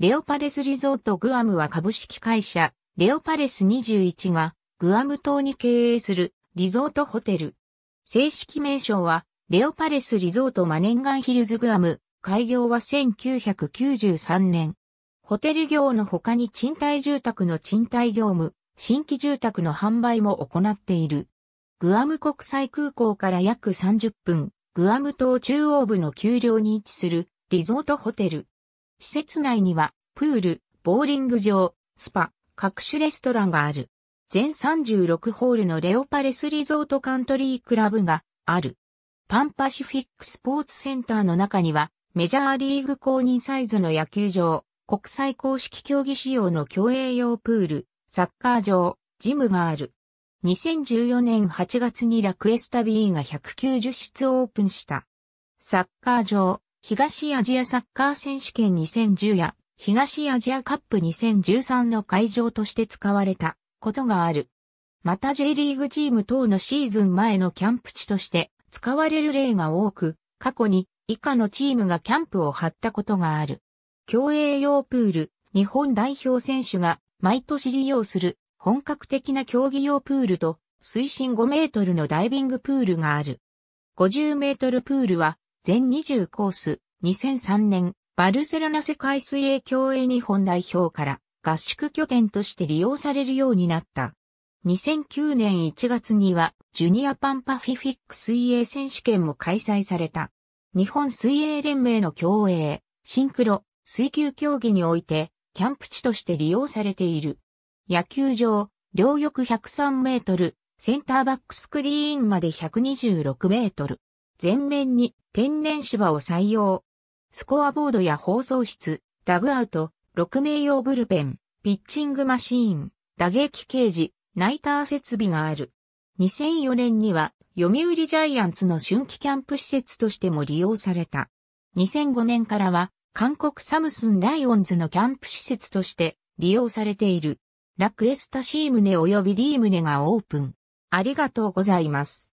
レオパレスリゾートグアムは株式会社、レオパレス21が、グアム島に経営するリゾートホテル。正式名称は、レオパレスリゾートマネンガンヒルズグアム、開業は1993年。ホテル業の他に賃貸住宅の賃貸業務、新規住宅の販売も行っている。グアム国際空港から約30分、グアム島中央部の丘陵に位置するリゾートホテル。施設内には、プール、ボーリング場、スパ、各種レストランがある。全36ホールのレオパレスリゾートカントリークラブがある。パンパシフィックスポーツセンターの中には、メジャーリーグ公認サイズの野球場、国際公式競技仕様の競泳用プール、サッカー場、ジムがある。2014年8月にラクエスタビーが190室オープンした。サッカー場、東アジアサッカー選手権2010や東アジアカップ2013の会場として使われたことがある。また J リーグチーム等のシーズン前のキャンプ地として使われる例が多く、過去に以下のチームがキャンプを張ったことがある。競泳用プール、日本代表選手が毎年利用する本格的な競技用プールと水深5メートルのダイビングプールがある。50メートルプールは全20コース、2003年、バルセロナ世界水泳競泳日本代表から合宿拠点として利用されるようになった。2009年1月には、ジュニアパンパフィフィック水泳選手権も開催された。日本水泳連盟の競泳、シンクロ、水球競技において、キャンプ地として利用されている。野球場、両翼103メートル、センターバックスクリーンまで126メートル。前面に天然芝を採用。スコアボードや放送室、ダグアウト、6名用ブルペン、ピッチングマシーン、打撃ケージ、ナイター設備がある。2004年には読売ジャイアンツの春季キャンプ施設としても利用された。2005年からは韓国サムスンライオンズのキャンプ施設として利用されている。ラクエスタシームネ及び D ムネがオープン。ありがとうございます。